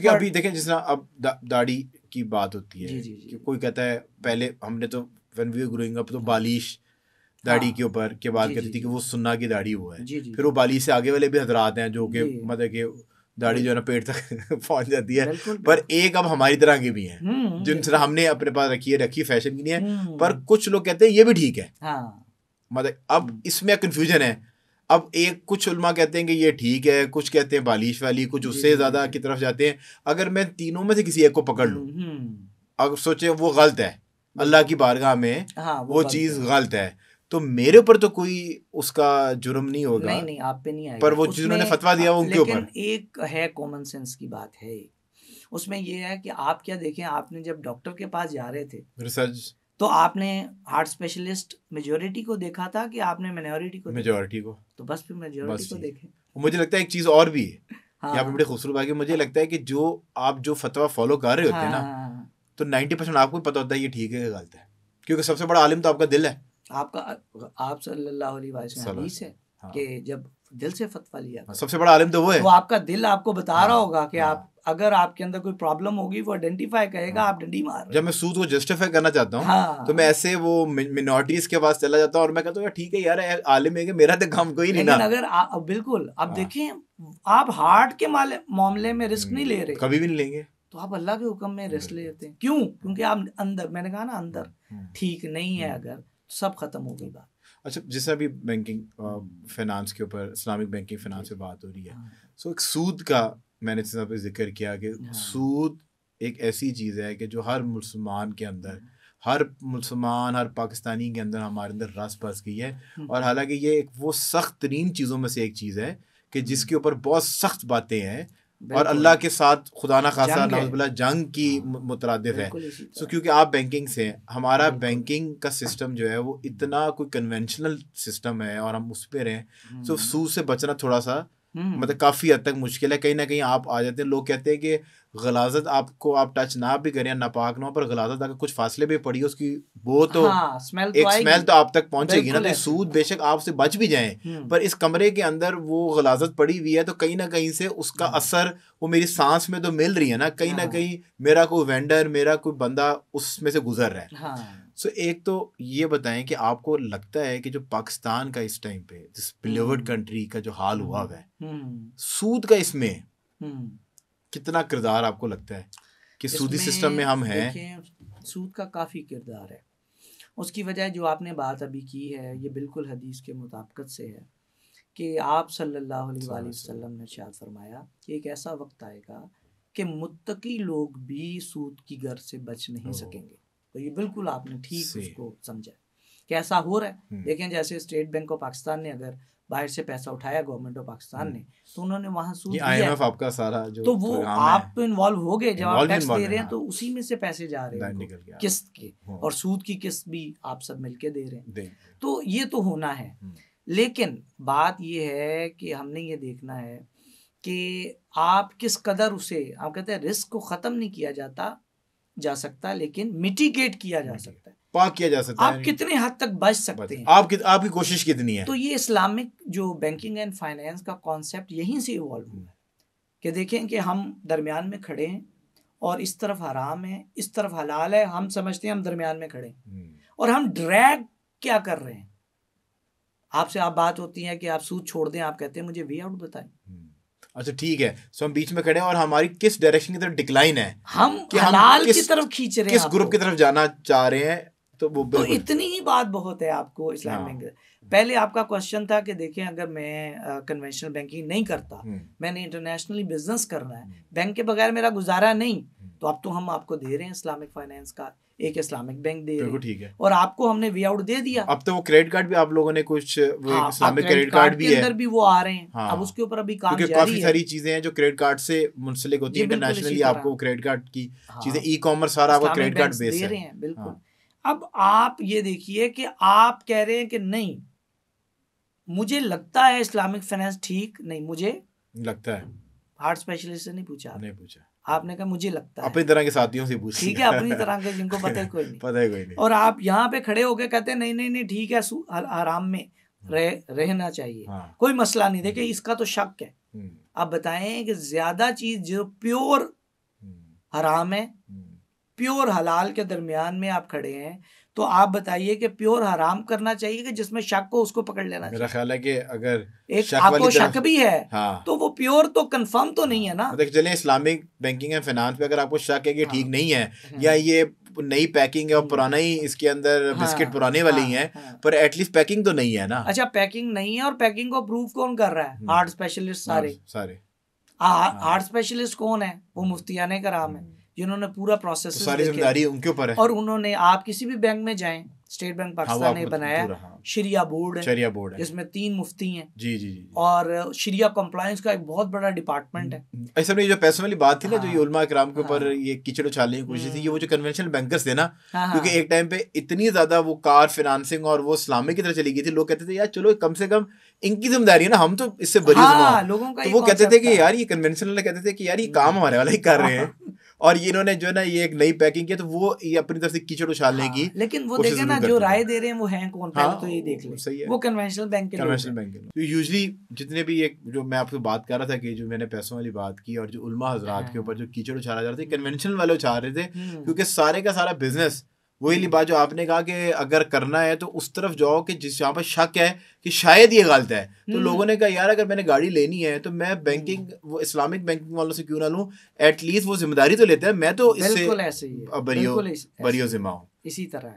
क्योंकि अभी देखें जिस तरह अब दाढ़ी की बात होती है जी, जी, जी. कि कोई कहता है पहले हमने तो वेन वी ग्रोइंग अप तो बालिश दाढ़ी हाँ। के ऊपर के बात करती थी कि वो सुन्ना की दाढ़ी वो है फिर वो बालिश से आगे वाले भी हजरात हैं जो कि मतलब कि दाढ़ी जो है ना पेट तक पहुंच जाती है पर एक अब हमारी तरह के भी हैं हम्म, हम्म, तरह हमने अपने पास रखी है रखी फैशन की नहीं है हम्म, पर कुछ लोग कहते हैं ये भी ठीक है हाँ। मतलब अब इसमें कंफ्यूजन है अब एक कुछ उलमा कहते हैं कि ये ठीक है कुछ कहते हैं बालिश वाली कुछ उससे ज़्यादा की तरफ जाते हैं अगर मैं तीनों में से किसी एक को पकड़ लू हम्म, हम्म। अब सोचे वो गलत है अल्लाह की बारगाह में हाँ, वो, वो चीज़ गलत है तो मेरे ऊपर तो कोई उसका जुर्म नहीं होगा नहीं नहीं आप पे नहीं आएगा पर वो जिन्होंने फतवा दिया उनके ऊपर एक है कॉमन सेंस की बात है उसमें ये है कि आप क्या देखें आपने जब डॉक्टर के पास जा रहे थे रिसर्च तो आपने हार्ट स्पेशलिस्ट मेजोरिटी को देखा था कि आपने मिनोरिटी को मेजोरिटी को तो बस फिर मेजोरिटी को देखे मुझे लगता है एक चीज और भी है हाँ। यहाँ पे बड़े खूबसूरत बात है मुझे लगता है कि जो आप जो फतवा फॉलो कर रहे होते हैं ना हाँ, हाँ, हाँ। तो नाइन्टी परसेंट आपको पता होता है ये ठीक है गलत है क्योंकि सबसे बड़ा आलिम तो आपका दिल है आपका आप सल्लल्लाहु अलैहि वसल्लम हदीस है कि जब दिल से फतवा लिया सबसे बड़ा आलिम तो वो है वो तो आपका दिल आपको बता रहा होगा कि आप अगर आपके अंदर कोई प्रॉब्लम होगी वो आइडेंटिफाई करेगा हाँ। आप डंडी मार जब मैं सूद को जस्टिफाई करना चाहता हूँ हाँ। तो मैं ऐसे वो मिनोरिटीज के पास चला जाता हूँ और मैं कहता हूँ ठीक है यार आलिम है मेरा तो काम कोई नहीं अगर बिल्कुल आप हाँ। देखिए आप हार्ट के मामले में रिस्क नहीं ले हम्म, रहे कभी भी नहीं लेंगे तो आप अल्लाह के हुक्म में रिस्क लेते हैं क्यों क्योंकि आप अंदर मैंने कहा ना अंदर हम्म, हम्म। ठीक नहीं है अगर तो सब खत्म हो गई बात अच्छा जैसे अभी बैंकिंग फाइनेंस के ऊपर इस्लामिक बैंकिंग फाइनेंस पे बात हो रही है सो हाँ। एक सूद का मैंने इस पे जिक्र किया कि हाँ। सूद एक ऐसी चीज़ है कि जो हर मुसलमान के अंदर हाँ। हर मुसलमान हर पाकिस्तानी के अंदर हमारे अंदर रस पस गई है हम्म। और हालांकि ये एक वो सख्त तरीन चीज़ों में से एक चीज़ है कि जिसके ऊपर बहुत सख्त बातें हैं और अल्लाह के साथ खुदा ना खासा जंग की हाँ। मुतरद है सो क्योंकि आप बैंकिंग से हमारा बैंकिंग का सिस्टम जो है वो इतना कोई कन्वेंशनल सिस्टम है और हम उस पर रहें सो सू से बचना थोड़ा सा हम्म। मतलब काफ़ी हद तक मुश्किल है कहीं ना कहीं आप आ जाते हैं लोग कहते हैं कि गलाजत आपको आप टच ना भी करें नापाक ना पर गलाजत अगर कुछ फासले भी पड़ी उसकी वो तो हाँ, स्मेल तो एक स्मेल तो आप तक पहुंचेगी ना तो सूद बेशक आपसे बच भी जाए हम्म। पर इस कमरे के अंदर वो गलाजत पड़ी हुई है तो कहीं ना कहीं से उसका हम्म। असर वो मेरी सांस में तो मिल रही है ना कहीं ना हाँ। कहीं मेरा कोई वेंडर मेरा कोई बंदा उसमें से गुजर रहा है सो हाँ। एक तो ये बताएं कि आपको लगता है कि जो पाकिस्तान का इस टाइम पे जिस बिलेवर्ड हम्म। कंट्री का जो हाल हुआ है सूद का इसमें कितना किरदार आपको लगता है कि सूदी सिस्टम में हम हैं सूद का काफ़ी किरदार है उसकी वजह जो आपने बात अभी की है ये बिल्कुल हदीस के मुताबिकत से है कि आप सल्लल्लाहु अलैहि वसल्लम ने शाद फरमाया कि एक ऐसा वक्त आएगा कि मुत्तकी लोग भी सूद की गर्ज से बच नहीं सकेंगे तो ये बिल्कुल आपने ठीक उसको समझा कैसा हो रहा है हम्म। देखें जैसे स्टेट बैंक ऑफ पाकिस्तान ने अगर बाहर से पैसा उठाया गवर्नमेंट ऑफ पाकिस्तान हम्म। ने तो उन्होंने वहां सूद दिया आपका सारा जो तो वो आप इन्वॉल्व हो गए जब आप टैक्स दे रहे हैं तो उसी में से पैसे जा रहे हैं किस्त के हाँ। और सूद की किस्त भी आप सब मिलके दे रहे हैं तो ये तो होना है हम्म। लेकिन बात ये है कि हमने ये देखना है कि आप किस कदर उसे आप कहते हैं रिस्क को ख़त्म नहीं किया जाता जा सकता लेकिन मिटिगेट किया जा सकता है पाक किया जा सकता आप है कितने हद तक बच सकते हैं आप आपकी कोशिश कितनी है तो ये इस्लामिक जो बैंकिंग एंड फाइनेंस का कॉन्सेप्ट यहीं से इवॉल्व हुआ है कि देखें कि हम दरमियान में खड़े हैं और इस तरफ हराम है इस तरफ हलाल है हम समझते हैं हम दरमियान में खड़े हम्म। और हम ड्रैग क्या कर रहे हैं आपसे आप बात होती है कि आप सूद छोड़ दें आप कहते हैं मुझे वे आउट बताएं हम्म। अच्छा ठीक है सो हम बीच में खड़े हैं और हमारी किस डायरेक्शन की तरफ डिक्लाइन है हम कि हलाल हम किस, की तरफ खींच रहे हैं किस ग्रुप की तरफ जाना चाह रहे हैं तो वो तो इतनी ही बात बहुत है आपको इस्लाम हाँ। बैंक पहले आपका क्वेश्चन था कि देखें अगर मैं कन्वेंशनल बैंकिंग नहीं करता हम्म। मैंने इंटरनेशनली बिजनेस करना है बैंक हम्म। के बगैर मेरा गुजारा नहीं हम्म। तो अब तो हम आपको दे रहे हैं इस्लामिक फाइनेंस का एक इस्लामिक बैंक दे रहे ठीक है और आपको हमने वे आउट दे दिया अब तो वो क्रेडिट कार्ड भी आप लोगों ने कुछ हाँ, इस्लामिक क्रेडिट कार्ड भी अंदर भी वो आ रहे हैं हाँ, अब उसके ऊपर अभी काम जारी काफी सारी चीजें हैं जो क्रेडिट कार्ड से मुंसलिक होती है इंटरनेशनली आपको क्रेडिट कार्ड की चीजें ई कॉमर्स सारा आपका क्रेडिट कार्ड बेस्ड हैं बिल्कुल अब आप ये देखिए कि आप कह रहे हैं कि नहीं मुझे लगता है इस्लामिक फाइनेंस ठीक नहीं मुझे लगता है हार्ट स्पेशलिस्ट से नहीं पूछा नहीं पूछा आपने कहा मुझे लगता है अपनी तरह के साथियों से पूछ ठीक है अपनी तरह के जिनको पता है कोई नहीं पता है कोई नहीं और आप यहाँ पे खड़े होके कहते हैं नहीं नहीं नहीं ठीक है आराम में हाँ। रह, रहना चाहिए हाँ। कोई मसला नहीं देखिए हम्म। इसका तो शक है हम्म। आप बताएं कि ज्यादा चीज जो प्योर हराम हम्म। है प्योर हलाल के दरमियान में आप खड़े हैं तो आप बताइए कि प्योर हराम करना चाहिए कि जिसमें शक को उसको पकड़ लेना मेरा ख्याल है कि अगर एक शक, आपको शक भी है हाँ। तो वो प्योर तो कंफर्म तो नहीं है ना हाँ, देख चले इस्लामिक बैंकिंग एंड फाइनेंस पे अगर आपको शक है कि हाँ। ठीक हाँ। नहीं है हाँ। या ये नई पैकिंग है और हम्म। पुराना ही इसके अंदर हाँ, बिस्किट हाँ, पुराने हाँ, वाली हैं हाँ, पर एटलीस्ट पैकिंग तो नहीं है ना अच्छा पैकिंग नहीं है और पैकिंग को अप्रूव कौन कर रहा है हार्ट हम्म। स्पेशलिस्ट सारे सारे हार्ट स्पेशलिस्ट कौन है वो मुफ्तियाने कराम हम्म। है जिन्होंने पूरा प्रोसेस तो उनके ऊपर है और उन्होंने आप किसी भी बैंक में जाए स्टेट बैंक पाकिस्तान ने बनाया शरिया बोर्ड हाँ। है शरिया बोर्ड है जिसमें तीन मुफ्ती हैं जी जी जी और शरिया कंप्लायंस का एक बहुत बड़ा डिपार्टमेंट है हम्म, हम्म। ऐसा में जो पैसों वाली बात थी ना जो हाँ। ये उलमा कराम के ऊपर हाँ। ये कीचड़ उछालने की कोशिश थी ये वो जो कन्वेंशनल हम्म। बैंकर्स थे ना क्योंकि एक टाइम पे इतनी ज्यादा वो कार फिनांसिंग और वो इस्लामिक की तरह चली गई थी लोग कहते थे यार चलो कम से कम इनकी जिम्मेदारी है ना हम तो इससे बड़ी लोगों का तो वो कहते थे कि यार ये कन्वेंशनल कहते थे कि यार ये काम हमारे वाला ही कर रहे हैं और इन्होंने जो है ना ये एक नई पैकिंग की तो वो ये अपनी तरफ से कीचड़ उछालने हाँ, की लेकिन वो देखे ना जो राय दे रहे हैं वो हैं कौन हाँ, तो ये हाँ, देख लो सही है वो कन्वेंशनल बैंक के कन्वेंशनल बैंक के यूजली तो जितने भी एक जो मैं आपसे बात कर रहा था कि जो मैंने पैसों वाली बात की और जो उलमा हजरात के हाँ। ऊपर जो कीचड़ उछाला जा रहा था कन्वेंशनल वाले उछाल रहे थे हम्म। क्योंकि सारे का सारा बिजनेस वही बात जो आपने कहा कि अगर करना है तो उस तरफ जाओ कि जिस यहाँ पर शक है कि शायद ये गलत है तो हम्म। लोगों ने कहा यार अगर मैंने गाड़ी लेनी है तो मैं बैंकिंग हम्म। वो इस्लामिक बैंकिंग वालों से क्यों ना लूँ एटलीस्ट वो जिम्मेदारी तो लेते हैं मैं तो इससे बरियो बरियो जिम्मा हूँ इसी तरह